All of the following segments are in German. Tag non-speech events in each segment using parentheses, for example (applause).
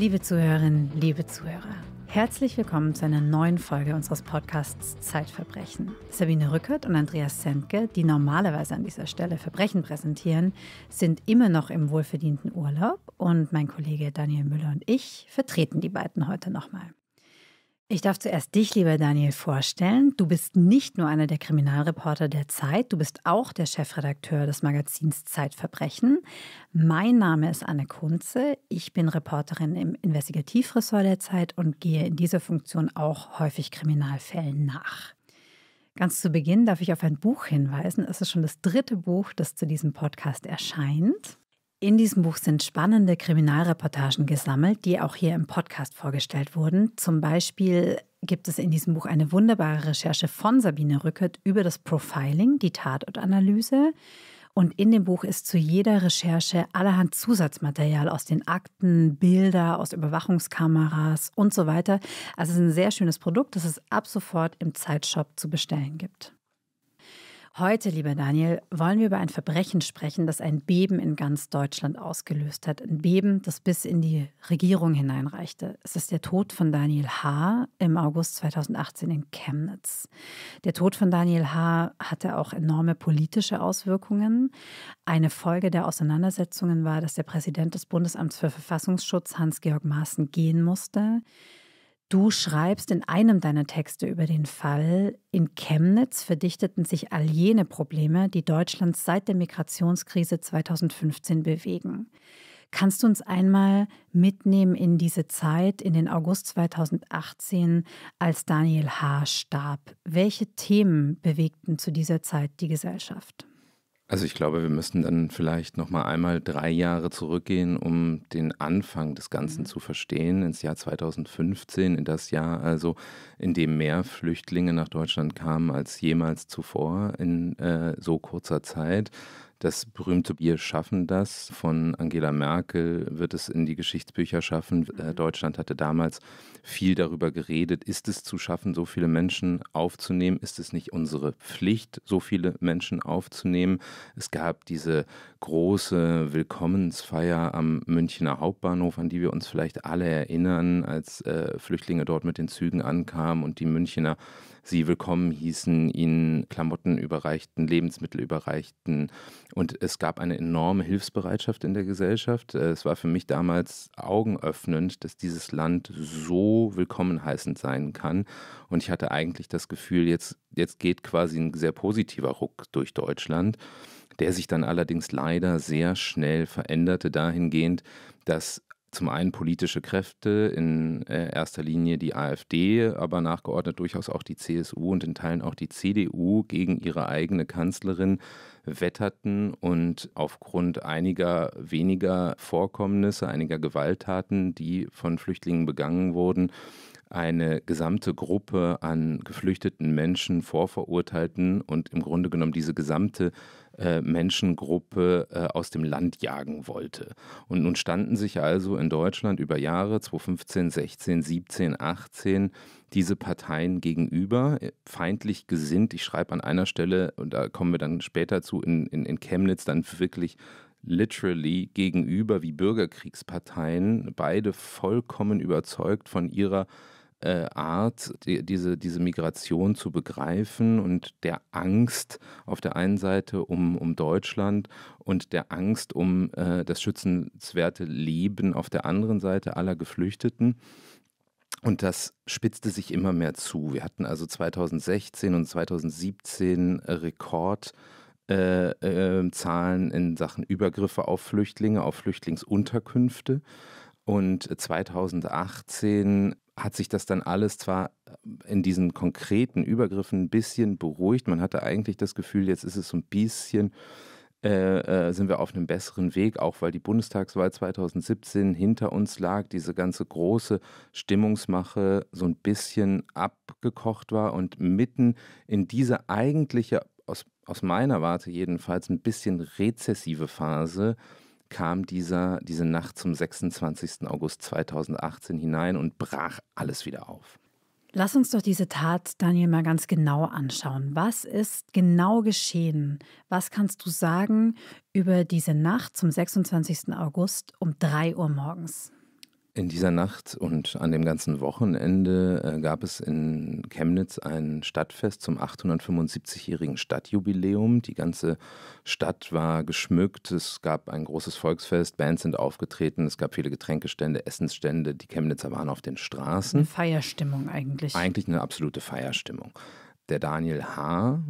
Liebe Zuhörerinnen, liebe Zuhörer, herzlich willkommen zu einer neuen Folge unseres Podcasts Zeitverbrechen. Sabine Rückert und Andreas Sendke, die normalerweise an dieser Stelle Verbrechen präsentieren, sind immer noch im wohlverdienten Urlaub und mein Kollege Daniel Müller und ich vertreten die beiden heute nochmal. Ich darf zuerst dich, lieber Daniel, vorstellen. Du bist nicht nur einer der Kriminalreporter der Zeit, du bist auch der Chefredakteur des Magazins Zeitverbrechen. Mein Name ist Anne Kunze. Ich bin Reporterin im Investigativressort der Zeit und gehe in dieser Funktion auch häufig Kriminalfällen nach. Ganz zu Beginn darf ich auf ein Buch hinweisen. Es ist schon das dritte Buch, das zu diesem Podcast erscheint. In diesem Buch sind spannende Kriminalreportagen gesammelt, die auch hier im Podcast vorgestellt wurden. Zum Beispiel gibt es in diesem Buch eine wunderbare Recherche von Sabine Rückert über das Profiling, die Tatortanalyse. Und in dem Buch ist zu jeder Recherche allerhand Zusatzmaterial aus den Akten, Bilder aus Überwachungskameras und so weiter. Also es ist ein sehr schönes Produkt, das es ab sofort im Zeitshop zu bestellen gibt. Heute, lieber Daniel, wollen wir über ein Verbrechen sprechen, das ein Beben in ganz Deutschland ausgelöst hat. Ein Beben, das bis in die Regierung hineinreichte. Es ist der Tod von Daniel H. im August 2018 in Chemnitz. Der Tod von Daniel H. hatte auch enorme politische Auswirkungen. Eine Folge der Auseinandersetzungen war, dass der Präsident des Bundesamts für Verfassungsschutz, Hans-Georg Maaßen, gehen musste. Du schreibst in einem deiner Texte über den Fall, in Chemnitz verdichteten sich all jene Probleme, die Deutschland seit der Migrationskrise 2015 bewegen. Kannst du uns einmal mitnehmen in diese Zeit, in den August 2018, als Daniel H. starb? Welche Themen bewegten zu dieser Zeit die Gesellschaft? Also ich glaube, wir müssen dann vielleicht noch mal einmal drei Jahre zurückgehen, um den Anfang des Ganzen mhm. zu verstehen, ins Jahr 2015, in das Jahr also, in dem mehr Flüchtlinge nach Deutschland kamen als jemals zuvor in äh, so kurzer Zeit das berühmte Wir schaffen das von Angela Merkel wird es in die Geschichtsbücher schaffen. Äh, mhm. Deutschland hatte damals viel darüber geredet. Ist es zu schaffen, so viele Menschen aufzunehmen? Ist es nicht unsere Pflicht, so viele Menschen aufzunehmen? Es gab diese große Willkommensfeier am Münchner Hauptbahnhof, an die wir uns vielleicht alle erinnern, als äh, Flüchtlinge dort mit den Zügen ankamen und die Münchner sie willkommen hießen, ihnen Klamotten überreichten, Lebensmittel überreichten. Und es gab eine enorme Hilfsbereitschaft in der Gesellschaft. Äh, es war für mich damals augenöffnend, dass dieses Land so willkommen heißend sein kann. Und ich hatte eigentlich das Gefühl, jetzt, jetzt geht quasi ein sehr positiver Ruck durch Deutschland der sich dann allerdings leider sehr schnell veränderte dahingehend, dass zum einen politische Kräfte, in äh, erster Linie die AfD, aber nachgeordnet durchaus auch die CSU und in Teilen auch die CDU gegen ihre eigene Kanzlerin wetterten und aufgrund einiger weniger Vorkommnisse, einiger Gewalttaten, die von Flüchtlingen begangen wurden, eine gesamte Gruppe an geflüchteten Menschen vorverurteilten und im Grunde genommen diese gesamte äh, Menschengruppe äh, aus dem Land jagen wollte. Und nun standen sich also in Deutschland über Jahre 2015, 16, 17, 18 diese Parteien gegenüber, äh, feindlich gesinnt. Ich schreibe an einer Stelle, und da kommen wir dann später zu, in, in, in Chemnitz dann wirklich literally gegenüber wie Bürgerkriegsparteien, beide vollkommen überzeugt von ihrer äh, Art, die, diese, diese Migration zu begreifen und der Angst auf der einen Seite um, um Deutschland und der Angst um äh, das schützenswerte Leben auf der anderen Seite aller Geflüchteten. Und das spitzte sich immer mehr zu. Wir hatten also 2016 und 2017 Rekordzahlen Äh, äh, in Sachen Übergriffe auf Flüchtlinge, auf Flüchtlingsunterkünfte. Und 2018 hat sich das dann alles zwar äh, in diesen konkreten Übergriffen ein bisschen beruhigt. Man hatte eigentlich das Gefühl, jetzt ist es so ein bisschen, äh, äh, sind wir auf einem besseren Weg, auch weil die Bundestagswahl 2017 hinter uns lag, diese ganze große Stimmungsmache so ein bisschen abgekocht war und mitten in diese eigentliche, aus, aus meiner Warte jedenfalls, ein bisschen rezessive Phase kam dieser, diese Nacht zum 26. August 2018 hinein und brach alles wieder auf. Lass uns doch diese Tat, Daniel, mal ganz genau anschauen. Was ist genau geschehen? Was kannst du sagen über diese Nacht zum 26. August um 3 Uhr morgens? In dieser Nacht und an dem ganzen Wochenende äh, gab es in Chemnitz ein Stadtfest zum 875-jährigen Stadtjubiläum. Die ganze Stadt war geschmückt, es gab ein großes Volksfest, Bands sind aufgetreten, es gab viele Getränkestände, Essensstände, die Chemnitzer waren auf den Straßen. Eine Feierstimmung eigentlich. Eigentlich eine absolute Feierstimmung. Der Daniel H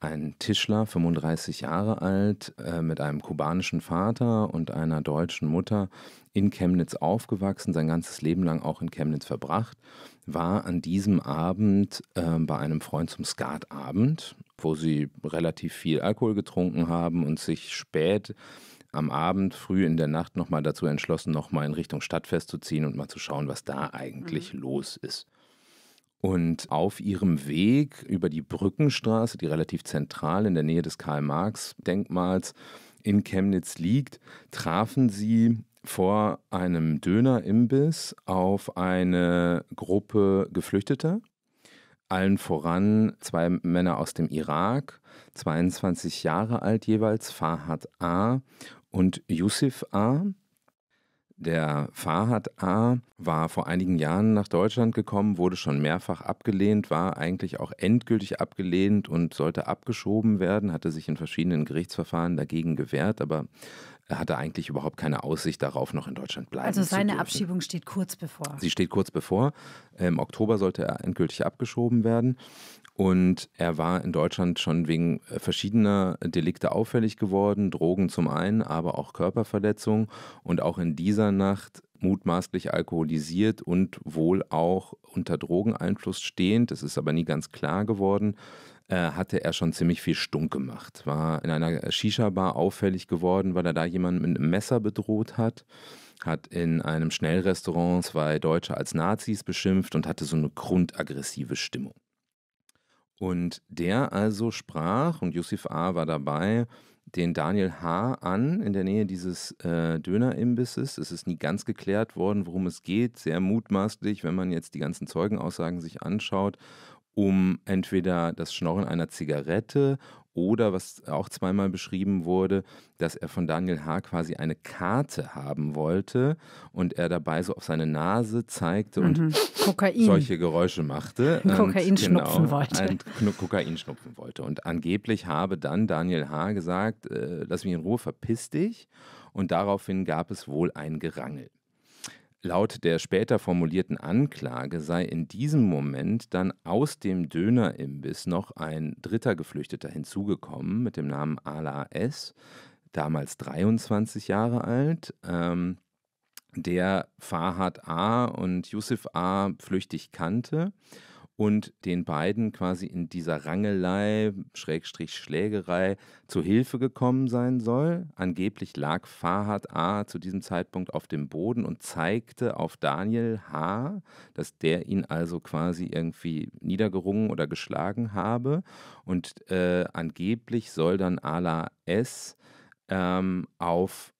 ein Tischler, 35 Jahre alt, äh, mit einem kubanischen Vater und einer deutschen Mutter in Chemnitz aufgewachsen, sein ganzes Leben lang auch in Chemnitz verbracht, war an diesem Abend äh, bei einem Freund zum Skatabend, wo sie relativ viel Alkohol getrunken haben und sich spät am Abend, früh in der Nacht nochmal dazu entschlossen, nochmal in Richtung Stadtfest zu ziehen und mal zu schauen, was da eigentlich mhm. los ist. Und auf ihrem Weg über die Brückenstraße, die relativ zentral in der Nähe des Karl-Marx-Denkmals in Chemnitz liegt, trafen sie vor einem Dönerimbiss auf eine Gruppe Geflüchteter. Allen voran zwei Männer aus dem Irak, 22 Jahre alt jeweils, Fahad A. und Yusuf A. Der Farhad A. war vor einigen Jahren nach Deutschland gekommen, wurde schon mehrfach abgelehnt, war eigentlich auch endgültig abgelehnt und sollte abgeschoben werden, hatte sich in verschiedenen Gerichtsverfahren dagegen gewehrt, aber er hatte eigentlich überhaupt keine Aussicht darauf, noch in Deutschland bleiben also zu dürfen. Also seine Abschiebung steht kurz bevor. Sie steht kurz bevor. Im Oktober sollte er endgültig abgeschoben werden. Und er war in Deutschland schon wegen äh, verschiedener Delikte auffällig geworden, Drogen zum einen, aber auch Körperverletzung. Und auch in dieser Nacht mutmaßlich alkoholisiert und wohl auch unter Drogeneinfluss stehend, das ist aber nie ganz klar geworden, äh, hatte er schon ziemlich viel Stunk gemacht. War in einer Shisha-Bar auffällig geworden, weil er da jemanden mit einem Messer bedroht hat hat in einem Schnellrestaurant zwei Deutsche als Nazis beschimpft und hatte so eine grundaggressive Stimmung. Und der also sprach, und Yusuf A. war dabei, den Daniel H. an in der Nähe dieses äh, Dönerimbisses. Es ist nie ganz geklärt worden, worum es geht. Sehr mutmaßlich, wenn man jetzt die ganzen Zeugenaussagen sich anschaut, um entweder das Schnorren einer Zigarette oder was auch zweimal beschrieben wurde, dass er von Daniel H. quasi eine Karte haben wollte und er dabei so auf seine Nase zeigte mhm. und Kokain. solche Geräusche machte. (laughs) Kokain und, genau, schnupfen genau, wollte. Kokain schnupfen wollte. Und angeblich habe dann Daniel H. gesagt, äh, lass mich in Ruhe, verpiss dich. Und daraufhin gab es wohl ein Gerangel. Laut der später formulierten Anklage sei in diesem Moment dann aus dem Dönerimbiss noch ein dritter Geflüchteter hinzugekommen mit dem Namen Ala S., damals 23 Jahre alt. Ähm, der Farhad A. und Yusuf A. flüchtig kannte und den beiden quasi in dieser Rangelei, Schrägstrich Schlägerei, zu Hilfe gekommen sein soll. Angeblich lag Fahad A. zu diesem Zeitpunkt auf dem Boden und zeigte auf Daniel H., dass der ihn also quasi irgendwie niedergerungen oder geschlagen habe. Und äh, angeblich soll dann Ala S. Ähm, auf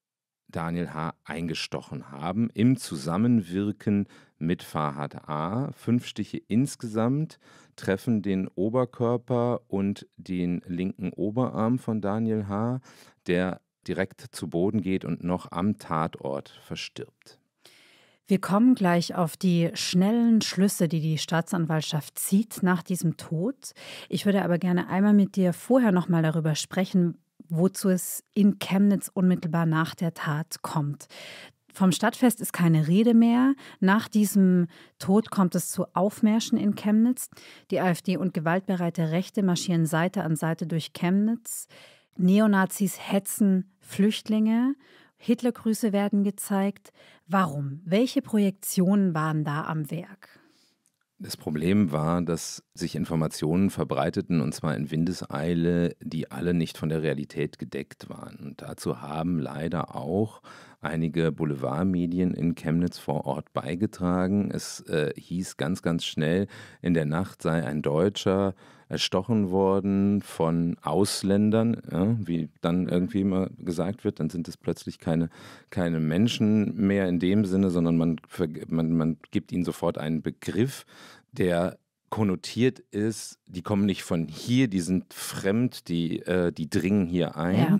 Daniel H. eingestochen haben im Zusammenwirken mit Fahrrad A. Fünf Stiche insgesamt treffen den Oberkörper und den linken Oberarm von Daniel H., der direkt zu Boden geht und noch am Tatort verstirbt. Wir kommen gleich auf die schnellen Schlüsse, die die Staatsanwaltschaft zieht nach diesem Tod. Ich würde aber gerne einmal mit dir vorher nochmal darüber sprechen, wozu es in Chemnitz unmittelbar nach der Tat kommt. Vom Stadtfest ist keine Rede mehr. Nach diesem Tod kommt es zu Aufmärschen in Chemnitz. Die AfD und gewaltbereite Rechte marschieren Seite an Seite durch Chemnitz. Neonazis hetzen Flüchtlinge. Hitlergrüße werden gezeigt. Warum? Welche Projektionen waren da am Werk? Das Problem war, dass sich Informationen verbreiteten, und zwar in Windeseile, die alle nicht von der Realität gedeckt waren. Und dazu haben leider auch einige Boulevardmedien in Chemnitz vor Ort beigetragen. Es äh, hieß ganz, ganz schnell, in der Nacht sei ein Deutscher erstochen worden von Ausländern, ja, wie dann irgendwie immer gesagt wird, dann sind es plötzlich keine, keine Menschen mehr in dem Sinne, sondern man, man, man gibt ihnen sofort einen Begriff, der konnotiert ist, die kommen nicht von hier, die sind fremd, die, äh, die dringen hier ein. Ja.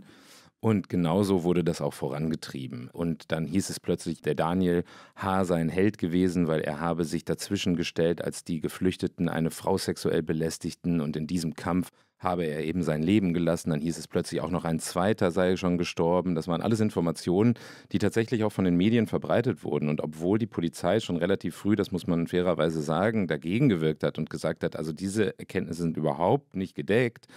Und genauso wurde das auch vorangetrieben. Und dann hieß es plötzlich, der Daniel H. sei ein Held gewesen, weil er habe sich dazwischen gestellt, als die Geflüchteten eine Frau sexuell belästigten und in diesem Kampf habe er eben sein Leben gelassen. Dann hieß es plötzlich auch noch ein zweiter sei schon gestorben. Das waren alles Informationen, die tatsächlich auch von den Medien verbreitet wurden. Und obwohl die Polizei schon relativ früh, das muss man fairerweise sagen, dagegen gewirkt hat und gesagt hat, also diese Erkenntnisse sind überhaupt nicht gedeckt,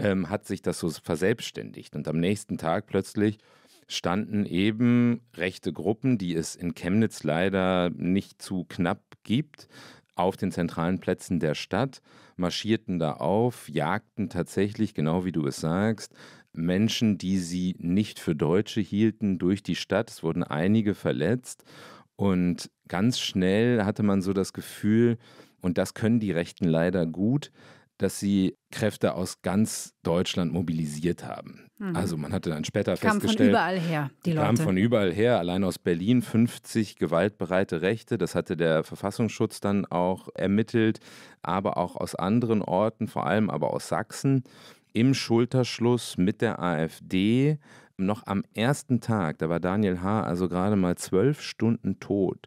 ähm, hat sich das so verselbstständigt. Und am nächsten Tag plötzlich standen eben rechte Gruppen, die es in Chemnitz leider nicht zu knapp gibt, auf den zentralen Plätzen der Stadt, marschierten da auf, jagten tatsächlich, genau wie du es sagst, Menschen, die sie nicht für Deutsche hielten, durch die Stadt. Es wurden einige verletzt. Und ganz schnell hatte man so das Gefühl, und das können die Rechten leider gut, dass sie Kräfte aus ganz Deutschland mobilisiert haben. Mhm. Also man hatte dann später Kamen festgestellt. Kamen von überall her, die Leute. Kamen von überall her, allein aus Berlin 50 gewaltbereite Rechte, das hatte der Verfassungsschutz dann auch ermittelt, aber auch aus anderen Orten, vor allem aber aus Sachsen, im Schulterschluss mit der AfD. Noch am ersten Tag, da war Daniel H. also gerade mal zwölf Stunden tot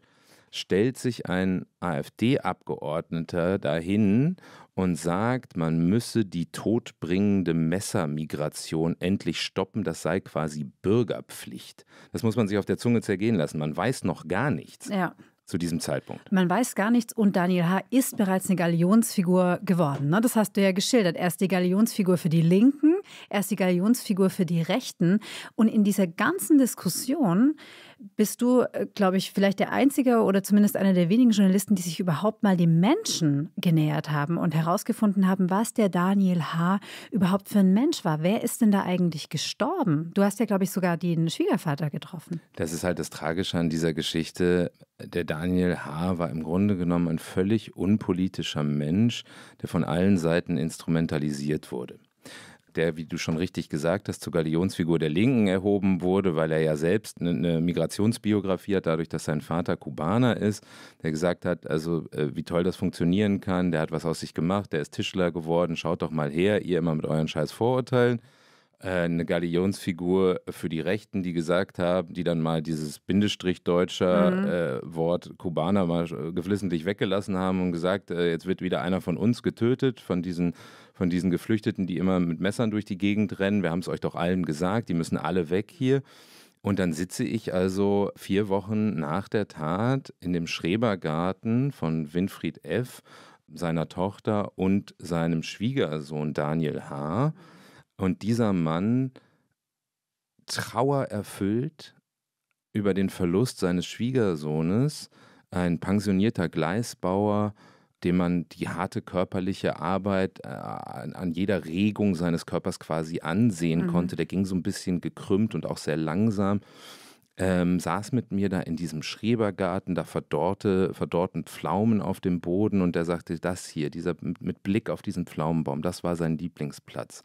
stellt sich ein AfD-Abgeordneter dahin und sagt, man müsse die todbringende Messermigration endlich stoppen, das sei quasi Bürgerpflicht. Das muss man sich auf der Zunge zergehen lassen. Man weiß noch gar nichts. Ja zu diesem Zeitpunkt. Man weiß gar nichts und Daniel H. ist bereits eine Galionsfigur geworden. Ne? Das hast du ja geschildert. Er ist die Galionsfigur für die Linken er ist die Galionsfigur für die Rechten. Und in dieser ganzen Diskussion bist du, äh, glaube ich, vielleicht der einzige oder zumindest einer der wenigen Journalisten, die sich überhaupt mal dem Menschen genähert haben und herausgefunden haben, was der Daniel H. überhaupt für ein Mensch war. Wer ist denn da eigentlich gestorben? Du hast ja, glaube ich, sogar den Schwiegervater getroffen. Das ist halt das Tragische an dieser Geschichte. Der Daniel H. war im Grunde genommen ein völlig unpolitischer Mensch, der von allen Seiten instrumentalisiert wurde der, wie du schon richtig gesagt hast, zur Galionsfigur der Linken erhoben wurde, weil er ja selbst eine ne Migrationsbiografie hat, dadurch, dass sein Vater Kubaner ist, der gesagt hat, also äh, wie toll das funktionieren kann, der hat was aus sich gemacht, der ist Tischler geworden, schaut doch mal her, ihr immer mit euren scheiß Vorurteilen äh, eine Galionsfigur für die Rechten, die gesagt haben, die dann mal dieses Bindestrich-deutscher mhm. äh, Wort Kubaner mal äh, geflissentlich weggelassen haben und gesagt, äh, jetzt wird wieder einer von uns getötet, von diesen von diesen Geflüchteten, die immer mit Messern durch die Gegend rennen. Wir haben es euch doch allen gesagt, die müssen alle weg hier. Und dann sitze ich also vier Wochen nach der Tat in dem Schrebergarten von Winfried F., seiner Tochter und seinem Schwiegersohn Daniel H. Und dieser Mann trauererfüllt über den Verlust seines Schwiegersohnes, ein pensionierter Gleisbauer, dem man die harte körperliche Arbeit äh, an jeder Regung seines Körpers quasi ansehen mhm. konnte. Der ging so ein bisschen gekrümmt und auch sehr langsam. Ähm, saß mit mir da in diesem Schrebergarten, da verdorrte, verdorrten Pflaumen auf dem Boden und der sagte, das hier, dieser mit Blick auf diesen Pflaumenbaum, das war sein Lieblingsplatz.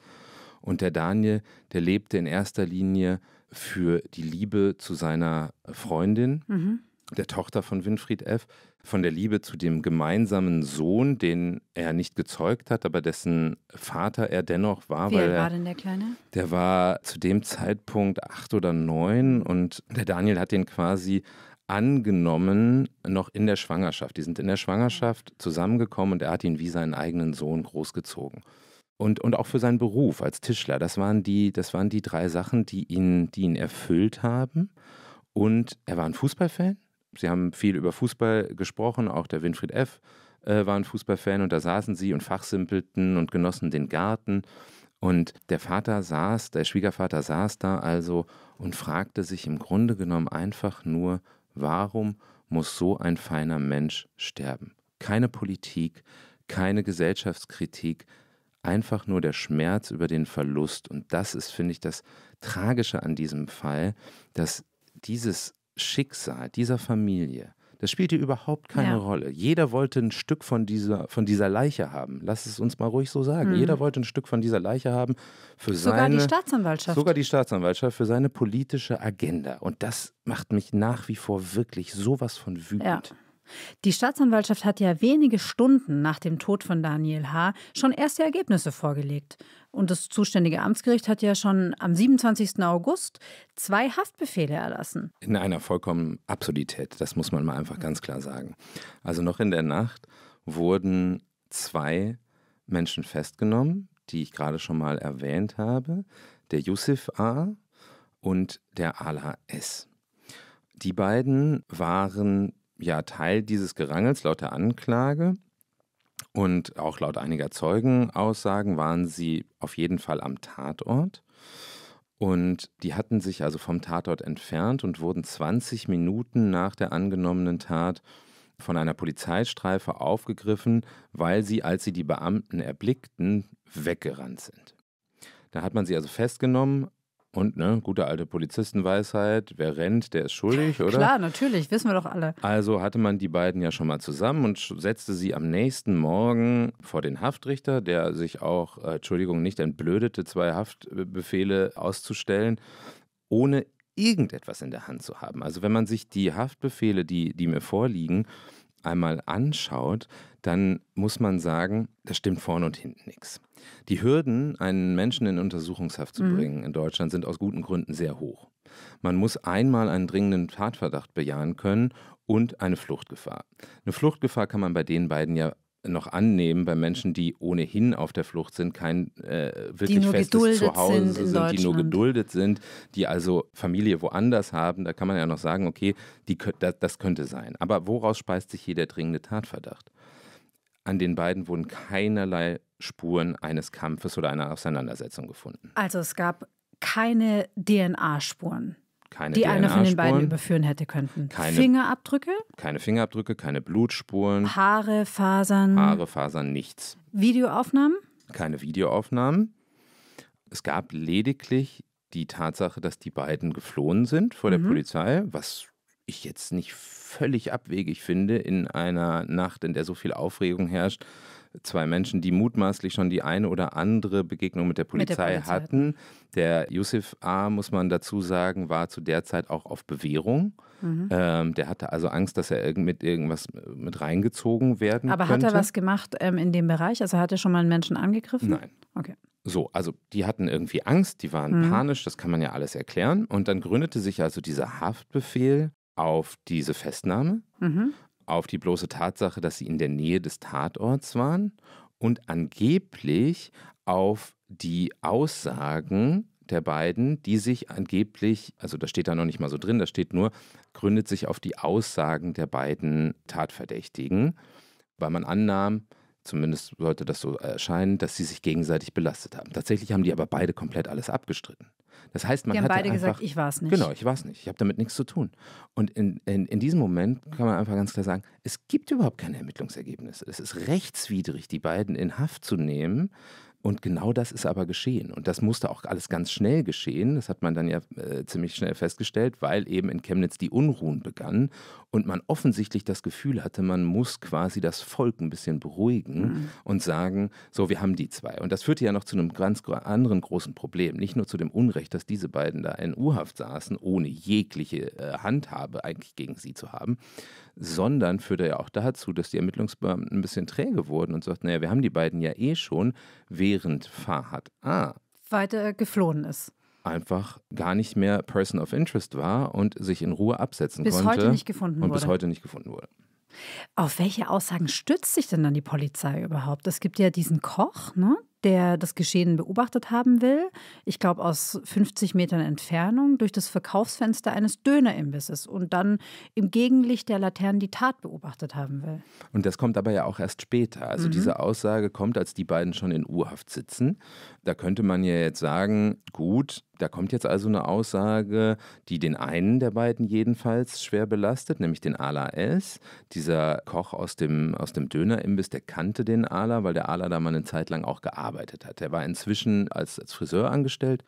Und der Daniel, der lebte in erster Linie für die Liebe zu seiner Freundin. Mhm der Tochter von Winfried F., von der Liebe zu dem gemeinsamen Sohn, den er nicht gezeugt hat, aber dessen Vater er dennoch war. Wie weil er, war denn der Kleine? Der war zu dem Zeitpunkt acht oder neun und der Daniel hat den quasi angenommen noch in der Schwangerschaft. Die sind in der Schwangerschaft zusammengekommen und er hat ihn wie seinen eigenen Sohn großgezogen und, und auch für seinen Beruf als Tischler. Das waren die, das waren die drei Sachen, die ihn, die ihn erfüllt haben. Und er war ein Fußballfan. Sie haben viel über Fußball gesprochen, auch der Winfried F. Äh, war ein Fußballfan und da saßen sie und fachsimpelten und genossen den Garten. Und der Vater saß, der Schwiegervater saß da also und fragte sich im Grunde genommen einfach nur, warum muss so ein feiner Mensch sterben? Keine Politik, keine Gesellschaftskritik, einfach nur der Schmerz über den Verlust. Und das ist, finde ich, das Tragische an diesem Fall, dass dieses Schicksal dieser Familie, das spielte überhaupt keine ja. Rolle. Jeder wollte ein Stück von dieser, von dieser Leiche haben. Lass es uns mal ruhig so sagen. Mhm. Jeder hm. wollte ein Stück von dieser Leiche haben für sogar seine. Sogar die Staatsanwaltschaft. Sogar die Staatsanwaltschaft für seine politische Agenda. Und das macht mich nach wie vor wirklich sowas von wütend. Ja. Die Staatsanwaltschaft hat ja wenige Stunden nach dem Tod von Daniel H. schon erste Ergebnisse vorgelegt. Und das zuständige Amtsgericht hat ja schon am 27. August zwei Haftbefehle erlassen. In einer vollkommenen Absurdität, das muss man mal einfach mhm. ganz klar sagen. Also noch in der Nacht wurden zwei Menschen festgenommen, die ich gerade schon mal erwähnt habe, der Yusuf A. und der Ala S. Die beiden waren ja Teil dieses Gerangels laut der Anklage. Und auch laut einiger Zeugenaussagen waren sie auf jeden Fall am Tatort. Und die hatten sich also vom Tatort entfernt und wurden 20 Minuten nach der angenommenen Tat von einer Polizeistreife aufgegriffen, weil sie, als sie die Beamten erblickten, weggerannt sind. Da hat man sie also festgenommen, und ne, gute alte Polizistenweisheit, wer rennt, der ist schuldig, oder? Klar, natürlich, wissen wir doch alle. Also hatte man die beiden ja schon mal zusammen und setzte sie am nächsten Morgen vor den Haftrichter, der sich auch, äh, Entschuldigung, nicht entblödete, zwei Haftbefehle auszustellen, ohne irgendetwas in der Hand zu haben. Also wenn man sich die Haftbefehle, die, die mir vorliegen, einmal anschaut, dann muss man sagen, da stimmt vorne und hinten nichts. Die Hürden, einen Menschen in Untersuchungshaft zu mhm. bringen in Deutschland, sind aus guten Gründen sehr hoch. Man muss einmal einen dringenden Tatverdacht bejahen können und eine Fluchtgefahr. Eine Fluchtgefahr kann man bei den beiden ja noch annehmen bei Menschen, die ohnehin auf der Flucht sind, kein äh, wirklich festes Zuhause sind, sind die nur geduldet sind, die also Familie woanders haben, da kann man ja noch sagen, okay, die, das könnte sein. Aber woraus speist sich hier der dringende Tatverdacht? An den beiden wurden keinerlei Spuren eines Kampfes oder einer Auseinandersetzung gefunden. Also es gab keine DNA-Spuren keine Die einer von den beiden überführen hätte könnten. Keine, Fingerabdrücke? Keine Fingerabdrücke, keine Blutspuren. Haare, Fasern. Haare, Fasern, nichts. Videoaufnahmen? Keine Videoaufnahmen. Es gab lediglich die Tatsache, dass die beiden geflohen sind vor der mhm. Polizei, was ich jetzt nicht völlig abwegig finde in einer Nacht, in der so viel Aufregung herrscht, zwei Menschen, die mutmaßlich schon die eine oder andere Begegnung mit der Polizei, mit der Polizei hatten. Der Yusuf A., muss man dazu sagen, war zu der Zeit auch auf Bewährung. Mhm. Ähm, der hatte also Angst, dass er mit irgendwas äh, mit reingezogen werden Aber könnte. Aber hat er was gemacht ähm, in dem Bereich? Also hat er schon mal einen Menschen angegriffen? Nein. Okay. So, also die hatten irgendwie Angst, die waren mhm. panisch, das kann man ja alles erklären. Und dann gründete sich also dieser Haftbefehl auf diese Festnahme. Mhm auf die bloße Tatsache, dass sie in der Nähe des Tatorts waren und angeblich auf die Aussagen der beiden, die sich angeblich, also das steht da noch nicht mal so drin, das steht nur, gründet sich auf die Aussagen der beiden Tatverdächtigen, weil man annahm, zumindest sollte das so erscheinen, dass sie sich gegenseitig belastet haben. Tatsächlich haben die aber beide komplett alles abgestritten. Das heißt, man die haben beide einfach, gesagt, ich war es nicht. Genau, ich war es nicht. Ich habe damit nichts zu tun. Und in, in, in diesem Moment kann man einfach ganz klar sagen, es gibt überhaupt keine Ermittlungsergebnisse. Es ist rechtswidrig, die beiden in Haft zu nehmen, und genau das ist aber geschehen. Und das musste auch alles ganz schnell geschehen. Das hat man dann ja äh, ziemlich schnell festgestellt, weil eben in Chemnitz die Unruhen begannen und man offensichtlich das Gefühl hatte, man muss quasi das Volk ein bisschen beruhigen mhm. und sagen, so, wir haben die zwei. Und das führte ja noch zu einem ganz anderen großen Problem. Nicht nur zu dem Unrecht, dass diese beiden da in U-Haft saßen, ohne jegliche äh, Handhabe eigentlich gegen sie zu haben, sondern führte ja auch dazu, dass die Ermittlungsbeamten ein bisschen träge wurden und sagten, naja, wir haben die beiden ja eh schon. Wir während Fahad A. Ah. weiter geflohen ist einfach gar nicht mehr Person of Interest war und sich in Ruhe absetzen bis konnte. Bis heute nicht gefunden und wurde. bis heute nicht gefunden wurde. Auf welche Aussagen stützt sich denn dann die Polizei überhaupt? Es gibt ja diesen Koch, ne, der das Geschehen beobachtet haben will. Ich glaube, aus 50 Metern Entfernung durch das Verkaufsfenster eines Dönerimbisses und dann im Gegenlicht der Laternen die Tat beobachtet haben will. Und das kommt aber ja auch erst später. Also mhm. diese Aussage kommt, als die beiden schon in U-Haft sitzen. Da könnte man ja jetzt sagen, gut, da kommt jetzt also eine Aussage, die den einen der beiden jedenfalls schwer belastet, nämlich den Ala S. Dieser Koch aus dem, aus dem Dönerimbiss, der kannte den Ala, weil der Ala da mal eine Zeit lang auch gearbeitet hat. Er war inzwischen als, als Friseur angestellt.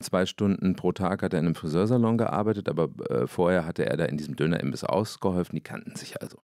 Zwei Stunden pro Tag hat er in einem Friseursalon gearbeitet, aber äh, vorher hatte er da in diesem Dönerimbiss ausgeholfen. Die kannten sich also.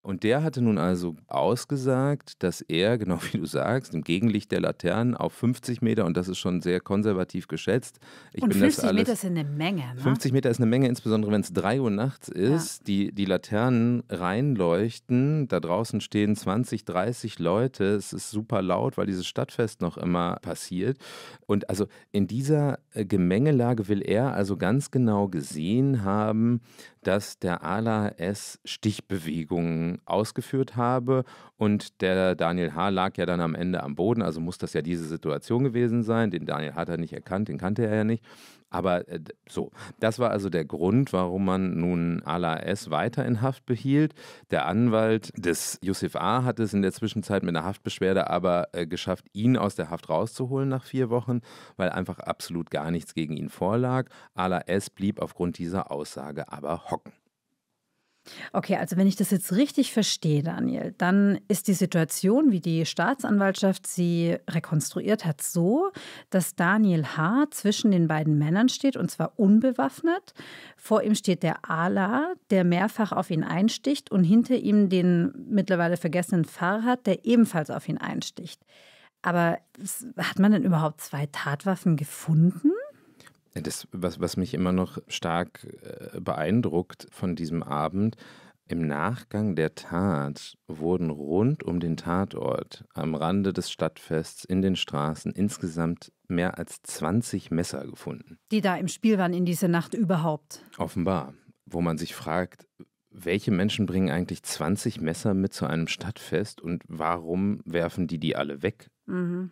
Und der hatte nun also ausgesagt, dass er, (laughs) genau wie du sagst, im Gegenlicht der Laternen auf 50 Meter, und das ist schon sehr konservativ geschätzt. Ich und bin 50 das alles, Meter ist eine Menge. Ne? 50 Meter ist eine Menge, insbesondere wenn es 3 Uhr nachts ist, ja. die, die Laternen reinleuchten, da draußen stehen 20, 30 Leute, es ist super laut, weil dieses Stadtfest noch immer passiert. Und also in dieser äh, Gemengelage will er also ganz genau gesehen haben, dass der Ala S Stichbewegungen ausgeführt habe und der Daniel H. lag ja dann am Ende am Boden, also muss das ja diese Situation gewesen sein. Den Daniel H. hat er nicht erkannt, den kannte er ja nicht. Aber äh, so, das war also der Grund, warum man nun Ala S. weiter in Haft behielt. Der Anwalt des Yusuf A. hat es in der Zwischenzeit mit einer Haftbeschwerde aber äh, geschafft, ihn aus der Haft rauszuholen nach vier Wochen, weil einfach absolut gar nichts gegen ihn vorlag. Ala S. blieb aufgrund dieser Aussage aber hocken. Okay, also wenn ich das jetzt richtig verstehe, Daniel, dann ist die Situation, wie die Staatsanwaltschaft sie rekonstruiert hat, so, dass Daniel H. zwischen den beiden Männern steht und zwar unbewaffnet. Vor ihm steht der Ala, der mehrfach auf ihn einsticht und hinter ihm den mittlerweile vergessenen Farhat, der ebenfalls auf ihn einsticht. Aber hat man denn überhaupt zwei Tatwaffen gefunden? Das, was, was mich immer noch stark äh, beeindruckt von diesem Abend, im Nachgang der Tat wurden rund um den Tatort, am Rande des Stadtfests, in den Straßen insgesamt mehr als 20 Messer gefunden. Die da im Spiel waren in dieser Nacht überhaupt. Offenbar. Wo man sich fragt, welche Menschen bringen eigentlich 20 Messer mit zu einem Stadtfest und warum werfen die die alle weg? Mhm.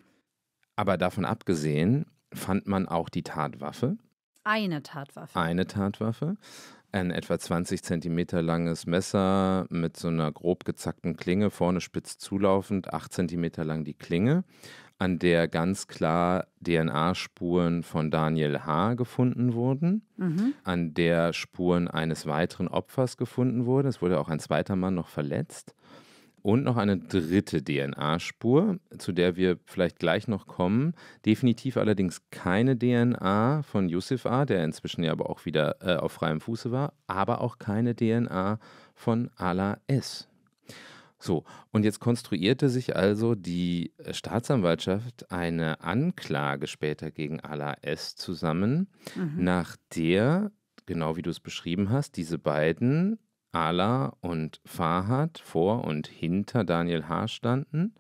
Aber davon abgesehen, fand man auch die Tatwaffe. Eine Tatwaffe. Eine Tatwaffe. Ein etwa 20 Zentimeter langes Messer mit so einer grob gezackten Klinge, vorne spitz zulaufend, 8 Zentimeter lang die Klinge, an der ganz klar DNA-Spuren von Daniel H. gefunden wurden, mhm. an der Spuren eines weiteren Opfers gefunden wurden. Es wurde auch ein zweiter Mann noch verletzt und noch eine dritte DNA-Spur, zu der wir vielleicht gleich noch kommen. Definitiv allerdings keine DNA von Yusuf A., der inzwischen ja aber auch wieder äh, auf freiem Fuße war, aber auch keine DNA von Ala S. So, und jetzt konstruierte sich also die äh, Staatsanwaltschaft eine Anklage später gegen Ala S zusammen, mhm. nach der, genau wie du es beschrieben hast, diese beiden Ala und Fahad vor und hinter Daniel H. standen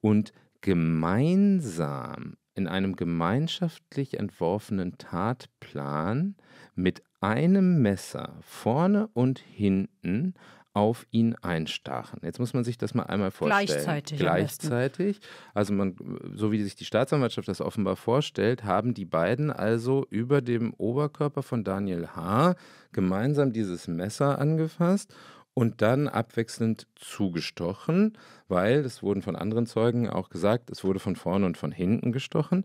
und gemeinsam in einem gemeinschaftlich entworfenen Tatplan mit einem Messer vorne und hinten auf ihn einstachen. Jetzt muss man sich das mal einmal vorstellen. Gleichzeitig. Gleichzeitig. Also man, so wie sich die Staatsanwaltschaft das offenbar vorstellt, haben die beiden also über dem Oberkörper von Daniel H. gemeinsam dieses Messer angefasst und dann abwechselnd zugestochen, weil, es wurden von anderen Zeugen auch gesagt, es wurde von vorne und von hinten gestochen.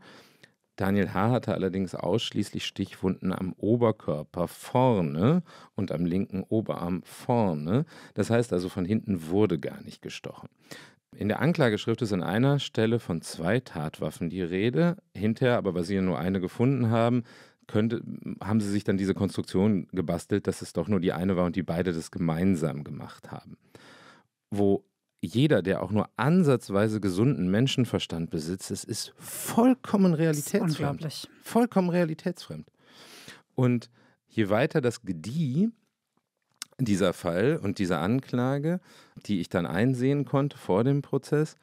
Daniel H. hatte allerdings ausschließlich Stichwunden am Oberkörper vorne und am linken Oberarm vorne. Das heißt also, von hinten wurde gar nicht gestochen. In der Anklageschrift ist an einer Stelle von zwei Tatwaffen die Rede. Hinterher, aber weil sie ja nur eine gefunden haben, könnte, haben sie sich dann diese Konstruktion gebastelt, dass es doch nur die eine war und die beide das gemeinsam gemacht haben. Wo jeder, der auch nur ansatzweise gesunden Menschenverstand besitzt, es ist vollkommen realitätsfremd. Ist unglaublich. Vollkommen realitätsfremd. Und je weiter das gedieh, dieser Fall und diese Anklage, die ich dann einsehen konnte vor dem Prozess,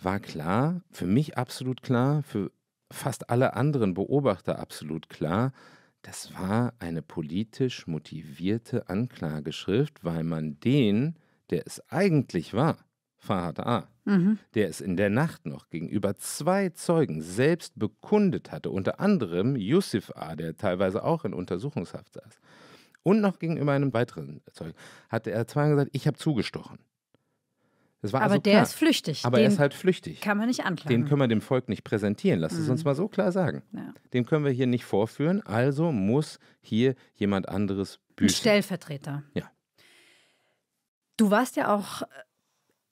war klar, für mich absolut klar, für fast alle anderen Beobachter absolut klar, das war eine politisch motivierte Anklageschrift, weil man den, der es eigentlich war, Fahad A., mhm. der es in der Nacht noch gegenüber zwei Zeugen selbst bekundet hatte, unter anderem Yusuf A., der teilweise auch in Untersuchungshaft saß, und noch gegenüber einem weiteren Zeugen, hatte er zweimal gesagt, ich habe zugestochen. Aber also der ist flüchtig. Aber den er ist halt flüchtig. Kann man nicht anklagen. Den können wir dem Volk nicht präsentieren. Lass mhm. es uns mal so klar sagen. Ja. Den können wir hier nicht vorführen. Also muss hier jemand anderes büßen. Ein Stellvertreter. Ja. Du warst ja auch äh,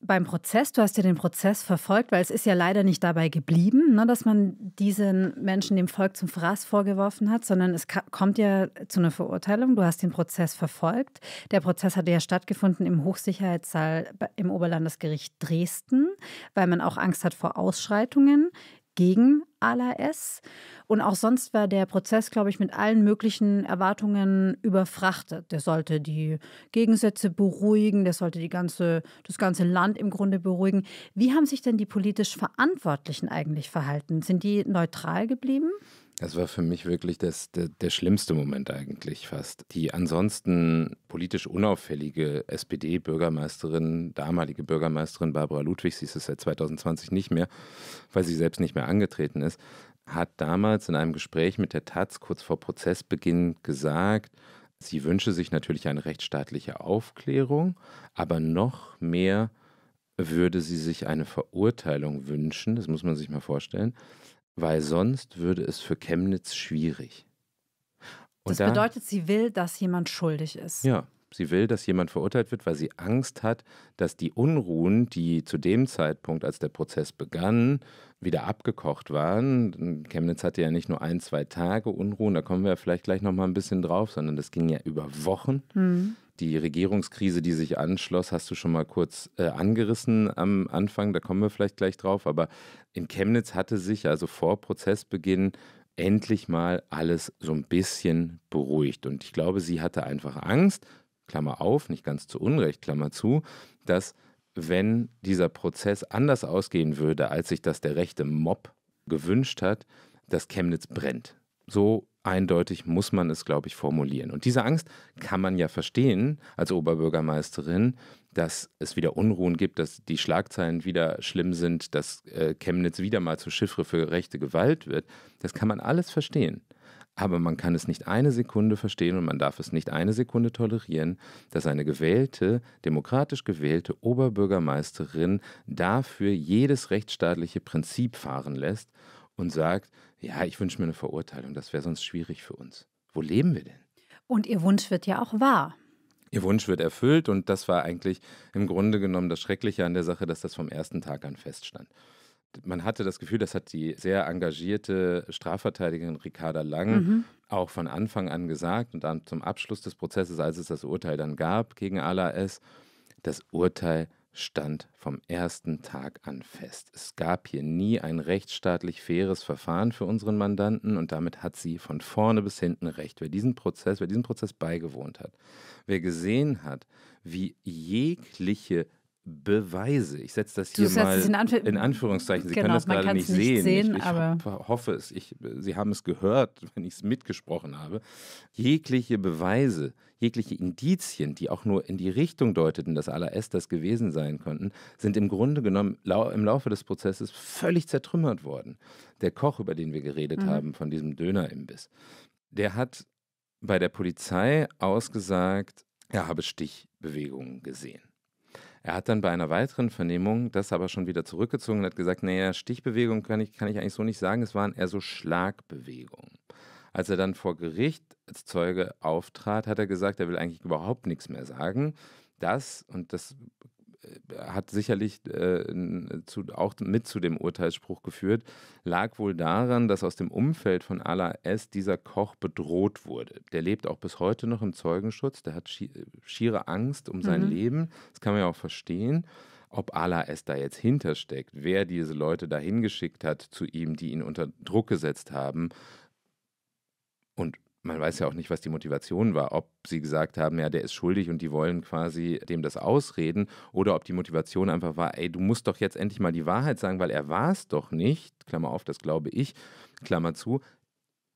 beim Prozess, du hast ja den Prozess verfolgt, weil es ist ja leider nicht dabei geblieben, ne, dass man diesen Menschen dem Volk zum Fraß vorgeworfen hat, sondern es kommt ja zu einer Verurteilung. Du hast den Prozess verfolgt. Der Prozess hatte ja stattgefunden im Hochsicherheitssaal im Oberlandesgericht Dresden, weil man auch Angst hat vor Ausschreitungen gegen ALAS. Und auch sonst war der Prozess, glaube ich, mit allen möglichen Erwartungen überfrachtet. Der sollte die Gegensätze beruhigen, der sollte die ganze, das ganze Land im Grunde beruhigen. Wie haben sich denn die politisch Verantwortlichen eigentlich verhalten? Sind die neutral geblieben? Das war für mich wirklich das, der, der schlimmste Moment eigentlich fast. Die ansonsten politisch unauffällige SPD-Bürgermeisterin, damalige Bürgermeisterin Barbara Ludwig, sie ist es seit 2020 nicht mehr, weil sie selbst nicht mehr angetreten ist, hat damals in einem Gespräch mit der Taz kurz vor Prozessbeginn gesagt, sie wünsche sich natürlich eine rechtsstaatliche Aufklärung, aber noch mehr würde sie sich eine Verurteilung wünschen, das muss man sich mal vorstellen, weil sonst würde es für Chemnitz schwierig. Und das da, bedeutet, sie will, dass jemand schuldig ist. Ja, sie will, dass jemand verurteilt wird, weil sie Angst hat, dass die Unruhen, die zu dem Zeitpunkt, als der Prozess begann, wieder abgekocht waren. Chemnitz hatte ja nicht nur ein, zwei Tage Unruhen, da kommen wir ja vielleicht gleich nochmal ein bisschen drauf, sondern das ging ja über Wochen. Mhm die Regierungskrise, die sich anschloss, hast du schon mal kurz äh, angerissen am Anfang, da kommen wir vielleicht gleich drauf, aber in Chemnitz hatte sich also vor Prozessbeginn endlich mal alles so ein bisschen beruhigt. Und ich glaube, sie hatte einfach Angst, Klammer auf, nicht ganz zu Unrecht, Klammer zu, dass wenn dieser Prozess anders ausgehen würde, als sich das der rechte Mob gewünscht hat, dass Chemnitz brennt. So eindeutig muss man es, glaube ich, formulieren. Und diese Angst kann man ja verstehen als Oberbürgermeisterin, dass es wieder Unruhen gibt, dass die Schlagzeilen wieder schlimm sind, dass äh, Chemnitz wieder mal zur Chiffre für rechte Gewalt wird. Das kann man alles verstehen. Aber man kann es nicht eine Sekunde verstehen und man darf es nicht eine Sekunde tolerieren, dass eine gewählte, demokratisch gewählte Oberbürgermeisterin dafür jedes rechtsstaatliche Prinzip fahren lässt und sagt, ja, ich wünsche mir eine Verurteilung, das wäre sonst schwierig für uns. Wo leben wir denn? Und ihr Wunsch wird ja auch wahr. Ihr Wunsch wird erfüllt und das war eigentlich im Grunde genommen das Schreckliche an der Sache, dass das vom ersten Tag an feststand. Man hatte das Gefühl, das hat die sehr engagierte Strafverteidigerin Ricarda Lang mhm. auch von Anfang an gesagt und dann zum Abschluss des Prozesses, als es das Urteil dann gab gegen ALAS, das Urteil stand vom ersten Tag an fest. Es gab hier nie ein rechtsstaatlich faires Verfahren für unseren Mandanten und damit hat sie von vorne bis hinten recht. Wer diesen Prozess, wer diesen Prozess beigewohnt hat, wer gesehen hat, wie jegliche Beweise. Ich setze das hier mal in, Anf in, Anführungszeichen. Sie genau, können das gerade nicht, sehen. sehen ich, ich hoffe es. Ich, Sie haben es gehört, wenn ich es mitgesprochen habe. Jegliche Beweise, jegliche Indizien, die auch nur in die Richtung deuteten, dass ALS das gewesen sein könnten, sind im Grunde genommen lau im Laufe des Prozesses völlig zertrümmert worden. Der Koch, über den wir geredet mhm. haben, von diesem Dönerimbiss, der hat bei der Polizei ausgesagt, er habe Stichbewegungen gesehen. Er hat dann bei einer weiteren Vernehmung das aber schon wieder zurückgezogen und hat gesagt, naja, Stichbewegung kann ich, kann ich eigentlich so nicht sagen, es waren eher so Schlagbewegungen. Als er dann vor Gericht als Zeuge auftrat, hat er gesagt, er will eigentlich überhaupt nichts mehr sagen. Das, und das hat sicherlich äh, zu, auch mit zu dem Urteilsspruch geführt, lag wohl daran, dass aus dem Umfeld von Ala S. dieser Koch bedroht wurde. Der lebt auch bis heute noch im Zeugenschutz, der hat schiere Angst um sein mhm. Leben, das kann man ja auch verstehen. Ob Ala S. da jetzt hintersteckt, wer diese Leute da hingeschickt hat zu ihm, die ihn unter Druck gesetzt haben und man weiß ja auch nicht, was die Motivation war, ob sie gesagt haben, ja, der ist schuldig und die wollen quasi dem das ausreden oder ob die Motivation einfach war, ey, du musst doch jetzt endlich mal die Wahrheit sagen, weil er war es doch nicht, Klammer auf, das glaube ich, Klammer zu,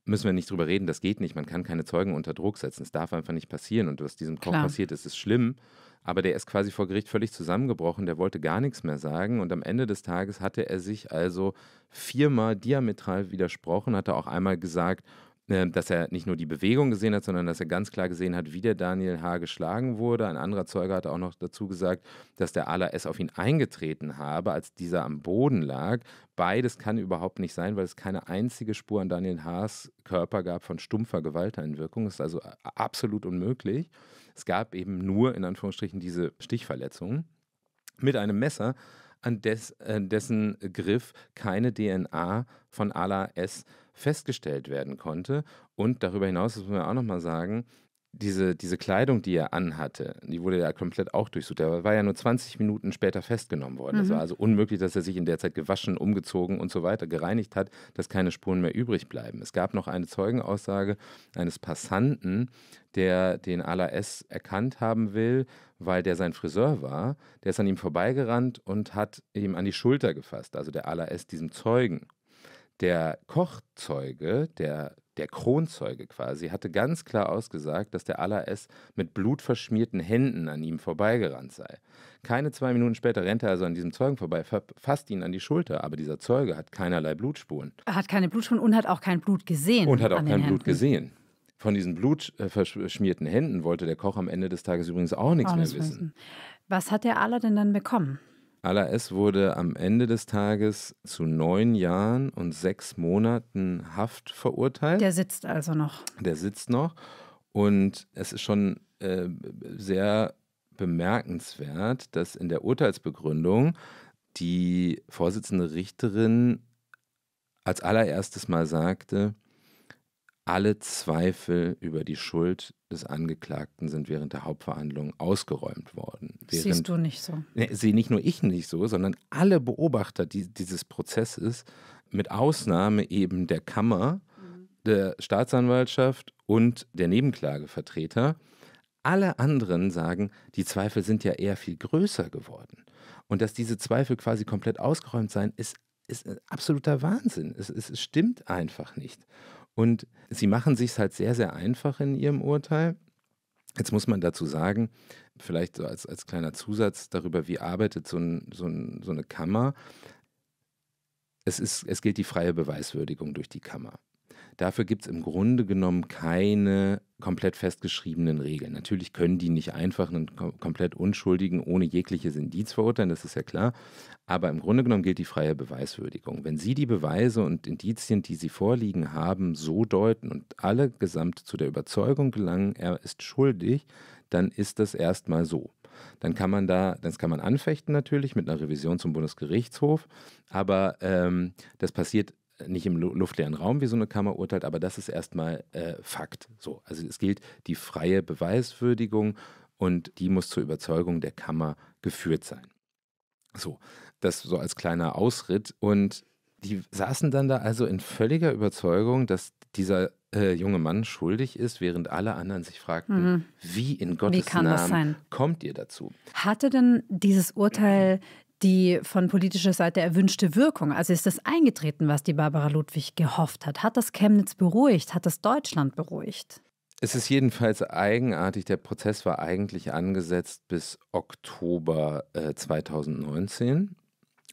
müssen wir nicht drüber reden, das geht nicht, man kann keine Zeugen unter Druck setzen, es darf einfach nicht passieren und was diesem Koch Klar. passiert ist, ist schlimm, aber der ist quasi vor Gericht völlig zusammengebrochen, der wollte gar nichts mehr sagen und am Ende des Tages hatte er sich also viermal diametral widersprochen, hat er auch einmal gesagt, Ne, dass er nicht nur die Bewegung gesehen hat, sondern dass er ganz klar gesehen hat, wie der Daniel H. geschlagen wurde. Ein anderer Zeuge hat auch noch dazu gesagt, dass der Ala S. auf ihn eingetreten habe, als dieser am Boden lag. Beides kann überhaupt nicht sein, weil es keine einzige Spur an Daniel H.'s Körper gab von stumpfer Gewalteinwirkung. Das ist also äh, absolut unmöglich. Es gab eben nur, in Anführungsstrichen, diese Stichverletzungen mit einem Messer, an, des, an äh, dessen Griff keine DNA von Ala S festgestellt werden konnte. Und darüber hinaus, das muss man auch nochmal sagen, diese, diese Kleidung, die er anhatte, die wurde ja komplett auch durchsucht. Er war ja nur 20 Minuten später festgenommen worden. Mhm. Das war also unmöglich, dass er sich in der Zeit gewaschen, umgezogen und so weiter gereinigt hat, dass keine Spuren mehr übrig bleiben. Es gab noch eine Zeugenaussage eines Passanten, der den Ala S. erkannt haben will, weil der sein Friseur war. Der ist an ihm vorbeigerannt und hat ihm an die Schulter gefasst, also der Ala S. diesem Zeugen. Der Kochzeuge, der, der Kronzeuge quasi, hatte ganz klar ausgesagt, dass der Alaes mit blutverschmierten Händen an ihm vorbeigerannt sei. Keine zwei Minuten später rennt er also an diesem Zeugen vorbei, fasst ihn an die Schulter, aber dieser Zeuge hat keinerlei Blutspuren. hat keine Blutspuren und hat auch kein Blut gesehen. Und hat auch kein Händen. Blut gesehen. Von diesen blutverschmierten Händen wollte der Koch am Ende des Tages übrigens auch nichts, auch nichts mehr wissen. wissen. Was hat der Ala denn dann bekommen? Ala S. wurde am Ende des Tages zu neun Jahren und sechs Monaten Haft verurteilt. Der sitzt also noch. Der sitzt noch. Und es ist schon äh, sehr bemerkenswert, dass in der Urteilsbegründung die Vorsitzende Richterin als allererstes mal sagte, alle Zweifel über die Schuld des Angeklagten sind während der Hauptverhandlung ausgeräumt worden. Während, Siehst du nicht so? Ne, sehe nicht nur ich nicht so, sondern alle Beobachter die, dieses Prozesses, mit Ausnahme eben der Kammer, mhm. der Staatsanwaltschaft und der Nebenklagevertreter, alle anderen sagen, die Zweifel sind ja eher viel größer geworden. Und dass diese Zweifel quasi komplett ausgeräumt seien, ist, ist absoluter Wahnsinn. Es, es, es stimmt einfach nicht. Und sie machen sich halt sehr, sehr einfach in ihrem Urteil. Jetzt muss man dazu sagen, vielleicht so als, als kleiner Zusatz darüber, wie arbeitet so, ein, so, ein, so eine Kammer. Es, ist, es gilt die freie Beweiswürdigung durch die Kammer. Dafür gibt es im Grunde genommen keine komplett festgeschriebenen Regeln. Natürlich können die nicht einfach einen komplett Unschuldigen ohne jegliches Indiz verurteilen, das ist ja klar. Aber im Grunde genommen gilt die freie Beweiswürdigung. Wenn Sie die Beweise und Indizien, die Sie vorliegen haben, so deuten und alle gesamt zu der Überzeugung gelangen, er ist schuldig, dann ist das erstmal so dann kann man da, das kann man anfechten natürlich mit einer Revision zum Bundesgerichtshof, aber ähm, das passiert nicht im luftleeren Raum, wie so eine Kammer urteilt, aber das ist erstmal äh, Fakt. So, also es gilt die freie Beweiswürdigung und die muss zur Überzeugung der Kammer geführt sein. So, das so als kleiner Ausritt. Und die saßen dann da also in völliger Überzeugung, dass dieser äh, junge Mann schuldig ist, während alle anderen sich fragten, mhm. wie in Gottes wie Namen kommt ihr dazu? Hatte denn dieses Urteil die von politischer Seite erwünschte Wirkung? Also ist das eingetreten, was die Barbara Ludwig gehofft hat? Hat das Chemnitz beruhigt? Hat das Deutschland beruhigt? Es ist jedenfalls eigenartig, der Prozess war eigentlich angesetzt bis Oktober äh, 2019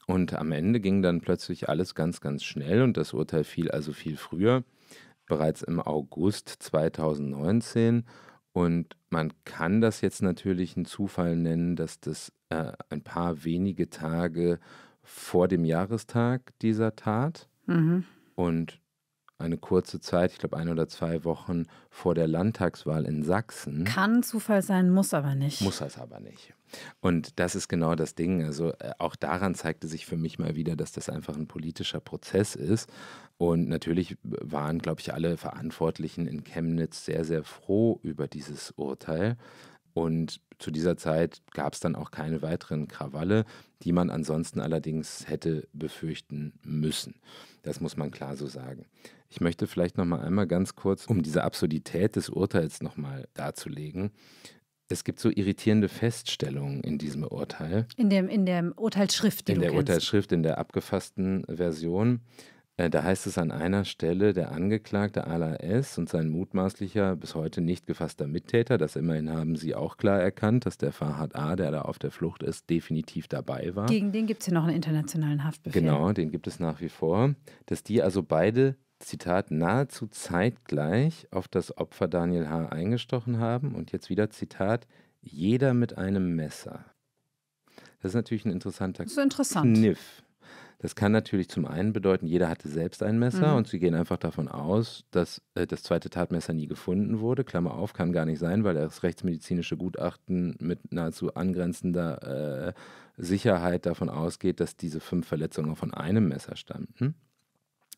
und am Ende ging dann plötzlich alles ganz, ganz schnell und das Urteil fiel also viel früher, bereits im August 2019 und man kann das jetzt natürlich einen Zufall nennen, dass das äh, ein paar wenige Tage vor dem Jahrestag dieser Tat mhm. und eine kurze Zeit, ich glaube ein oder zwei Wochen vor der Landtagswahl in Sachsen. Kann Zufall sein, muss aber nicht. Muss es aber nicht. Und das ist genau das Ding. Also äh, auch daran zeigte sich für mich mal wieder, dass das einfach ein politischer Prozess ist. Und natürlich waren, glaube ich, alle Verantwortlichen in Chemnitz sehr, sehr froh über dieses Urteil. Und zu dieser Zeit gab es dann auch keine weiteren Krawalle, die man ansonsten allerdings hätte befürchten müssen. Das muss man klar so sagen. Ich möchte vielleicht noch mal einmal ganz kurz, um diese Absurdität des Urteils noch mal darzulegen. Es gibt so irritierende Feststellungen in diesem Urteil. In, dem, in der Urteilsschrift, die In der kennst. Urteilsschrift, in der abgefassten Version. Äh, da heißt es an einer Stelle, der Angeklagte ALS und sein mutmaßlicher, bis heute nicht gefasster Mittäter, das immerhin haben sie auch klar erkannt, dass der Farhad A., der da auf der Flucht ist, definitiv dabei war. Gegen den gibt es ja noch einen internationalen Haftbefehl. Genau, den gibt es nach wie vor. Dass die also beide, Zitat, nahezu zeitgleich auf das Opfer Daniel H. eingestochen haben und jetzt wieder, Zitat, jeder mit einem Messer. Das ist natürlich ein interessanter das ist interessant. Kniff. Das kann natürlich zum einen bedeuten, jeder hatte selbst ein Messer mhm. und sie gehen einfach davon aus, dass äh, das zweite Tatmesser nie gefunden wurde. Klammer auf, kann gar nicht sein, weil das rechtsmedizinische Gutachten mit nahezu angrenzender äh, Sicherheit davon ausgeht, dass diese fünf Verletzungen von einem Messer stammten.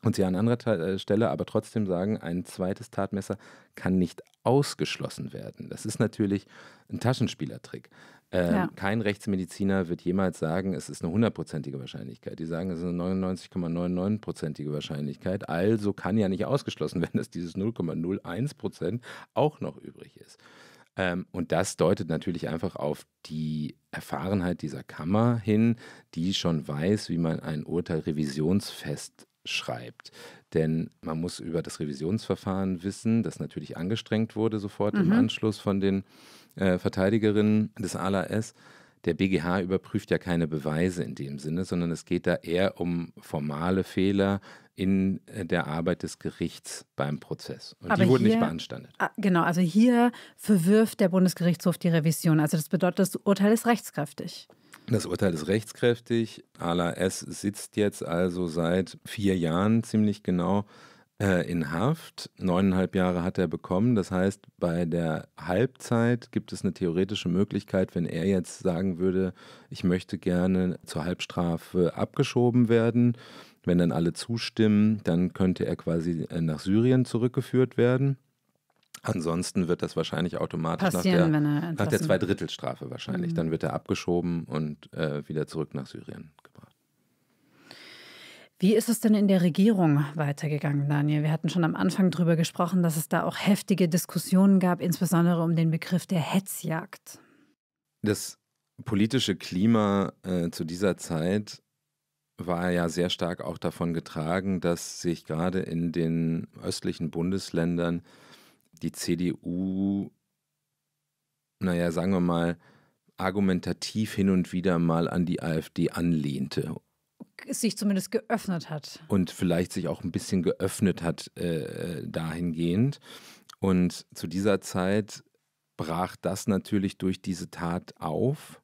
Und sie an anderer äh, Stelle aber trotzdem sagen, ein zweites Tatmesser kann nicht ausgeschlossen werden. Das ist natürlich ein Taschenspielertrick. Ähm, ja. Kein Rechtsmediziner wird jemals sagen, es ist eine hundertprozentige Wahrscheinlichkeit. Die sagen, es ist eine 99,99-prozentige Wahrscheinlichkeit. Also kann ja nicht ausgeschlossen werden, dass dieses 0,01 Prozent auch noch übrig ist. Ähm, und das deutet natürlich einfach auf die Erfahrenheit dieser Kammer hin, die schon weiß, wie man ein Urteil revisionsfest schreibt. Denn man muss über das Revisionsverfahren wissen, das natürlich angestrengt wurde sofort mhm. im Anschluss von den äh, Verteidigerinnen des ALAS. Der BGH überprüft ja keine Beweise in dem Sinne, sondern es geht da eher um formale Fehler in äh, der Arbeit des Gerichts beim Prozess. Und Aber die wurden hier, nicht beanstandet. Ah, genau, also hier verwirft der Bundesgerichtshof die Revision. Also das bedeutet, das Urteil ist rechtskräftig. Das Urteil ist rechtskräftig. Ala S. sitzt jetzt also seit vier Jahren ziemlich genau äh, in Haft. Neuneinhalb Jahre hat er bekommen. Das heißt, bei der Halbzeit gibt es eine theoretische Möglichkeit, wenn er jetzt sagen würde, ich möchte gerne zur Halbstrafe abgeschoben werden. Wenn dann alle zustimmen, dann könnte er quasi äh, nach Syrien zurückgeführt werden. Ansonsten wird das wahrscheinlich automatisch nach der, nach der Zweidrittelstrafe wahrscheinlich. Mhm. Dann wird er abgeschoben und äh, wieder zurück nach Syrien gebracht. Wie ist es denn in der Regierung weitergegangen, Daniel? Wir hatten schon am Anfang darüber gesprochen, dass es da auch heftige Diskussionen gab, insbesondere um den Begriff der Hetzjagd. Das politische Klima äh, zu dieser Zeit war ja sehr stark auch davon getragen, dass sich gerade in den östlichen Bundesländern die CDU, naja, sagen wir mal, argumentativ hin und wieder mal an die AfD anlehnte. Sich zumindest geöffnet hat. Und vielleicht sich auch ein bisschen geöffnet hat äh, dahingehend. Und zu dieser Zeit brach das natürlich durch diese Tat auf.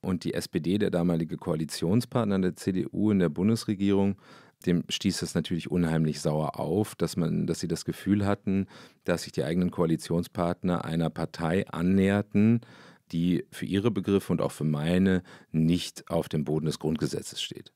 Und die SPD, der damalige Koalitionspartner der CDU in der Bundesregierung, dem stieß es natürlich unheimlich sauer auf, dass man, dass sie das Gefühl hatten, dass sich die eigenen Koalitionspartner einer Partei annäherten, die für ihre Begriffe und auch für meine nicht auf dem Boden des Grundgesetzes steht.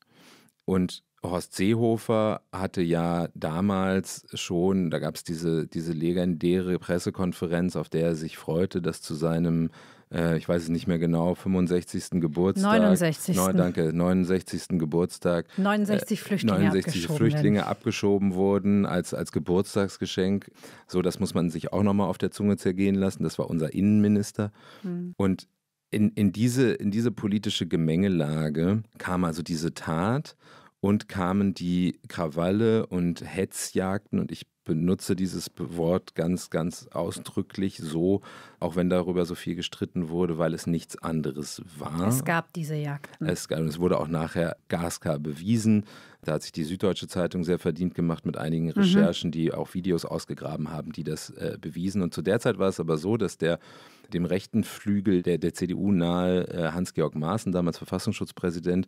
Und Horst Seehofer hatte ja damals schon, da gab es diese, diese legendäre Pressekonferenz, auf der er sich freute, dass zu seinem, äh, ich weiß es nicht mehr genau, 65. Geburtstag. 69. No, danke, 69. Geburtstag. 69 äh, Flüchtlinge. Äh, 69 abgeschoben Flüchtlinge werden. abgeschoben wurden als, als Geburtstagsgeschenk. So, das muss man sich auch nochmal auf der Zunge zergehen lassen. Das war unser Innenminister. Mhm. Und in, in, diese, in diese politische Gemengelage kam also diese Tat und kamen die Krawalle und Hetzjagden und ich benutze dieses Wort ganz, ganz ausdrücklich so, auch wenn darüber so viel gestritten wurde, weil es nichts anderes war. Es gab diese Jagden. Es, gab, es wurde auch nachher Gaska bewiesen. Da hat sich die Süddeutsche Zeitung sehr verdient gemacht mit einigen mhm. Recherchen, mhm. die auch Videos ausgegraben haben, die das äh, bewiesen. Und zu der Zeit war es aber so, dass der dem rechten Flügel der, der CDU nahe äh, Hans-Georg Maaßen, damals Verfassungsschutzpräsident,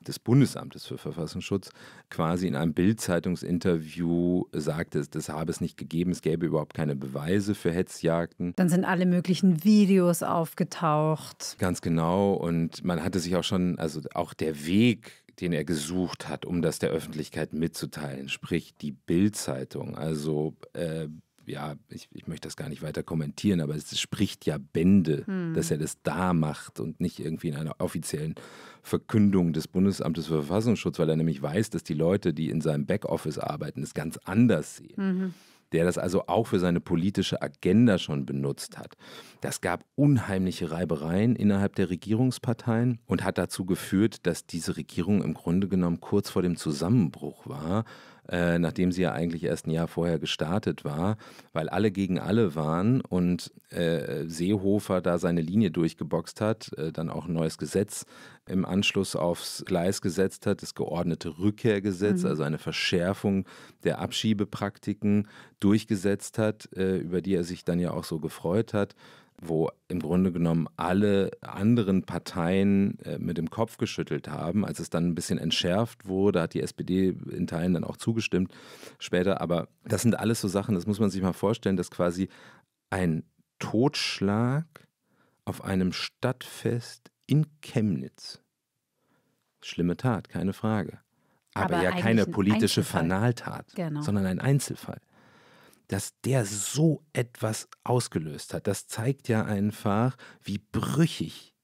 des Bundesamtes für Verfassungsschutz quasi in einem Bild-Zeitungsinterview sagte, das habe es nicht gegeben, es gäbe überhaupt keine Beweise für Hetzjagden. Dann sind alle möglichen Videos aufgetaucht. Ganz genau und man hatte sich auch schon, also auch der Weg den er gesucht hat, um das der Öffentlichkeit mitzuteilen, sprich die Bild-Zeitung, also äh, ja, ich, ich, möchte das gar nicht weiter kommentieren, aber es spricht ja Bände, hm. dass er das da macht und nicht irgendwie in einer offiziellen Verkündung des Bundesamtes für Verfassungsschutz, weil er nämlich weiß, dass die Leute, die in seinem Backoffice arbeiten, es ganz anders sehen. Mhm der das also auch für seine politische Agenda schon benutzt hat. Das gab unheimliche Reibereien innerhalb der Regierungsparteien und hat dazu geführt, dass diese Regierung im Grunde genommen kurz vor dem Zusammenbruch war, äh, nachdem sie ja eigentlich erst ein Jahr vorher gestartet war, weil alle gegen alle waren und äh, Seehofer da seine Linie durchgeboxt hat, äh, dann auch ein neues Gesetz im Anschluss aufs Gleis gesetzt hat, das geordnete Rückkehrgesetz, mhm. also eine Verschärfung der Abschiebepraktiken durchgesetzt hat, äh, über die er sich dann ja auch so gefreut hat wo im Grunde genommen alle anderen Parteien äh, mit dem Kopf geschüttelt haben. Als es dann ein bisschen entschärft wurde, hat die SPD in Teilen dann auch zugestimmt später. Aber das sind alles so Sachen, das muss man sich mal vorstellen, dass quasi ein Totschlag auf einem Stadtfest in Chemnitz. Schlimme Tat, keine Frage. Aber, Aber ja keine politische Fanaltat, genau. sondern ein Einzelfall dass der so etwas ausgelöst hat. Das zeigt ja einfach, wie brüchig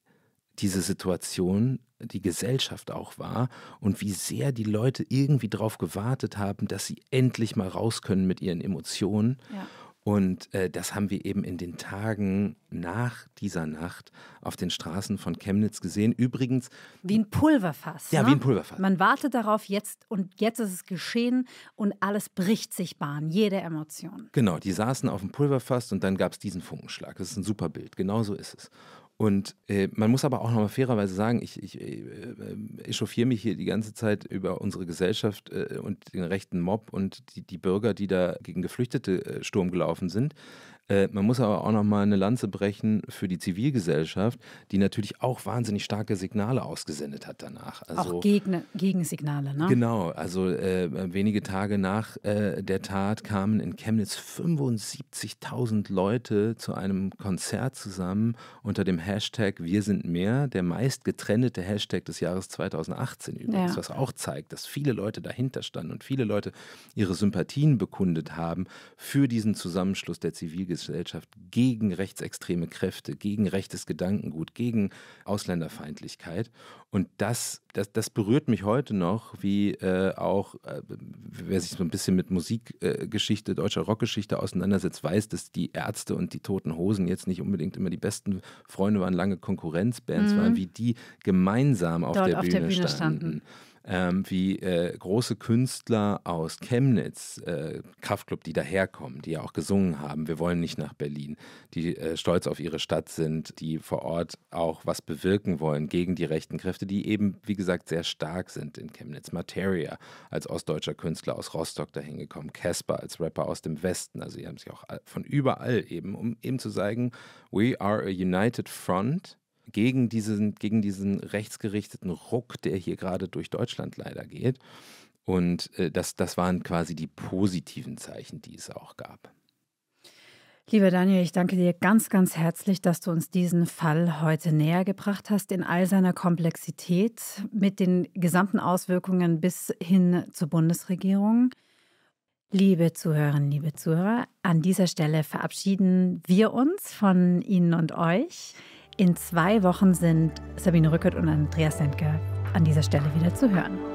diese Situation, die Gesellschaft auch war und wie sehr die Leute irgendwie darauf gewartet haben, dass sie endlich mal raus können mit ihren Emotionen. Ja. Und äh, das haben wir eben in den Tagen nach dieser Nacht auf den Straßen von Chemnitz gesehen. Übrigens. Wie ein Pulverfass. Ja, ne? wie ein ne? Pulverfass. Man wartet darauf jetzt und jetzt ist es geschehen und alles bricht sich Bahn, jede Emotion. Genau, die saßen auf dem Pulverfass und dann gab es diesen Funkenschlag. Das ist ein super Bild, genau so ist es. Und äh, man muss aber auch nochmal fairerweise sagen, ich, ich äh, äh, echauffiere mich hier die ganze Zeit über unsere Gesellschaft äh, und den rechten Mob und die, die Bürger, die da gegen Geflüchtete äh, Sturm gelaufen sind. Äh, man muss aber auch noch mal eine Lanze brechen für die Zivilgesellschaft, die natürlich auch wahnsinnig starke Signale ausgesendet hat danach. Also, auch Gegne Gegensignale, ne? Genau, also äh, wenige Tage nach äh, der Tat kamen in Chemnitz 75.000 Leute zu einem Konzert zusammen unter dem Hashtag Wir sind mehr, der meist getrennte Hashtag des Jahres 2018 übrigens, ja. was auch zeigt, dass viele Leute dahinter standen und viele Leute ihre Sympathien bekundet haben für diesen Zusammenschluss der Zivilgesellschaft. Gesellschaft gegen rechtsextreme Kräfte, gegen rechtes Gedankengut, gegen Ausländerfeindlichkeit. Und das, das, das berührt mich heute noch, wie äh, auch, äh, wer sich so ein bisschen mit Musikgeschichte, äh, deutscher Rockgeschichte auseinandersetzt, weiß, dass die Ärzte und die Toten Hosen jetzt nicht unbedingt immer die besten Freunde waren, lange Konkurrenzbands mhm. waren, wie die gemeinsam auf, der, auf Bühne der Bühne standen. standen ähm, wie äh, große Künstler aus Chemnitz, äh, Kraftclub, die daherkommen, die ja auch gesungen haben, wir wollen nicht nach Berlin, die äh, stolz auf ihre Stadt sind, die vor Ort auch was bewirken wollen gegen die rechten Kräfte, die eben, wie gesagt, sehr stark sind in Chemnitz. Materia als ostdeutscher Künstler aus Rostock dahingekommen, Casper als Rapper aus dem Westen, also die haben sich auch von überall eben, um eben zu sagen, we are a united front gegen diesen, gegen diesen rechtsgerichteten Ruck, der hier gerade durch Deutschland leider geht. Und äh, das, das waren quasi die positiven Zeichen, die es auch gab. Lieber Daniel, ich danke dir ganz, ganz herzlich, dass du uns diesen Fall heute näher gebracht hast, in all seiner Komplexität, mit den gesamten Auswirkungen bis hin zur Bundesregierung. Liebe Zuhörerinnen, liebe Zuhörer, an dieser Stelle verabschieden wir uns von Ihnen und euch. In zwei Wochen sind Sabine Rückert und Andreas Sendke an dieser Stelle wieder zu hören.